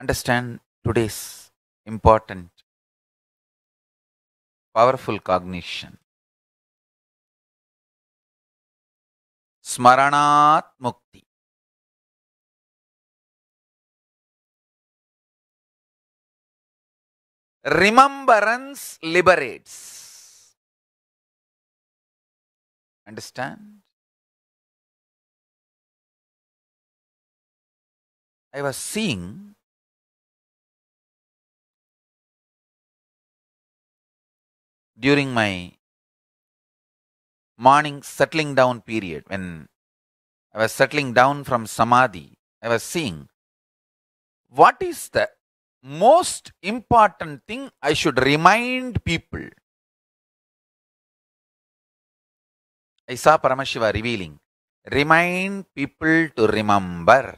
understand today's important powerful cognition. Smaranat Mukti. Remembrance liberates. Understand? I was seeing during my morning settling down period, when I was settling down from samadhi, I was seeing what is the most important thing I should remind people. I saw Paramashiva revealing, remind people to remember.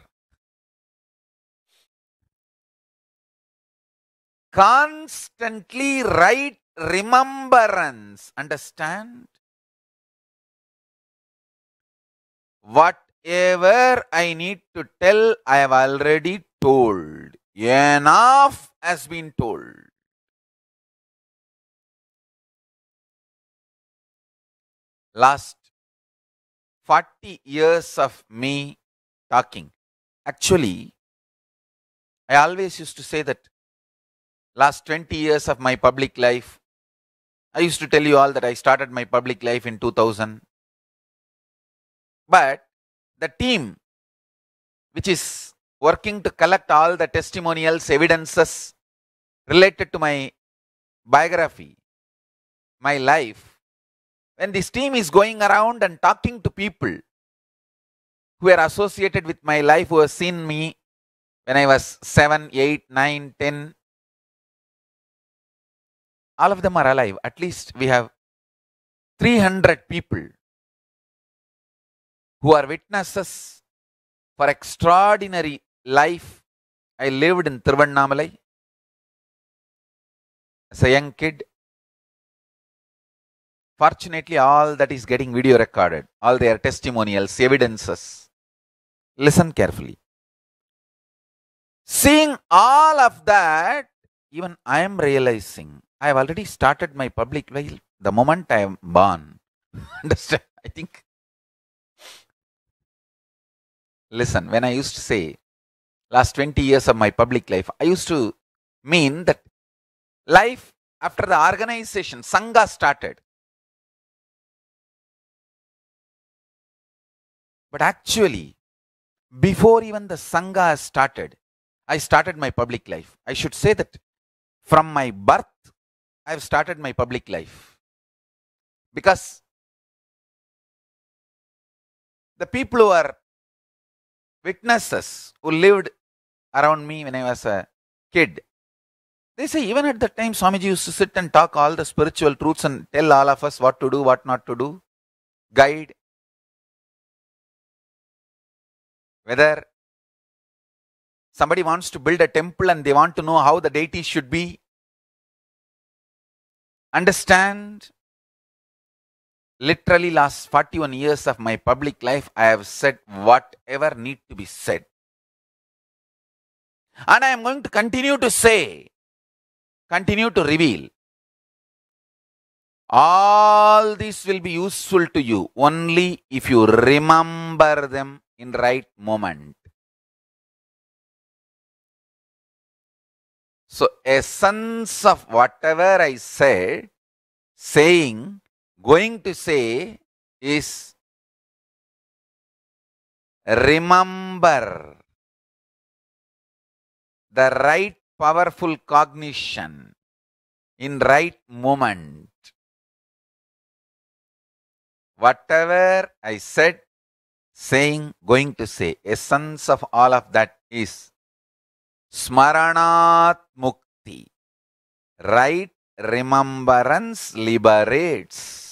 constantly right remembrance. Understand? Whatever I need to tell, I have already told. Enough has been told. Last 40 years of me talking. Actually, I always used to say that last 20 years of my public life, I used to tell you all that I started my public life in 2000. But the team which is working to collect all the testimonials, evidences related to my biography, my life, when this team is going around and talking to people who are associated with my life, who have seen me when I was 7, 8, 9, 10, all of them are alive. At least we have 300 people who are witnesses for extraordinary life I lived in Tiruvannamalai as a young kid. Fortunately, all that is getting video recorded, all their testimonials, evidences. Listen carefully. Seeing all of that, even I am realizing I have already started my public life the moment I am born. Understand? I think. Listen, when I used to say last 20 years of my public life, I used to mean that life after the organization, Sangha started. But actually, before even the Sangha started, I started my public life. I should say that from my birth I have started my public life because the people who are witnesses who lived around me when I was a kid, they say even at that time Swamiji used to sit and talk all the spiritual truths and tell all of us what to do, what not to do, guide, whether somebody wants to build a temple and they want to know how the deity should be, Understand, literally last 41 years of my public life, I have said whatever need to be said. And I am going to continue to say, continue to reveal. All this will be useful to you only if you remember them in right moment. So, essence of whatever I said, saying, going to say is remember the right powerful cognition in right moment. Whatever I said, saying, going to say, essence of all of that is Smaranat Mukti. Right remembrance liberates.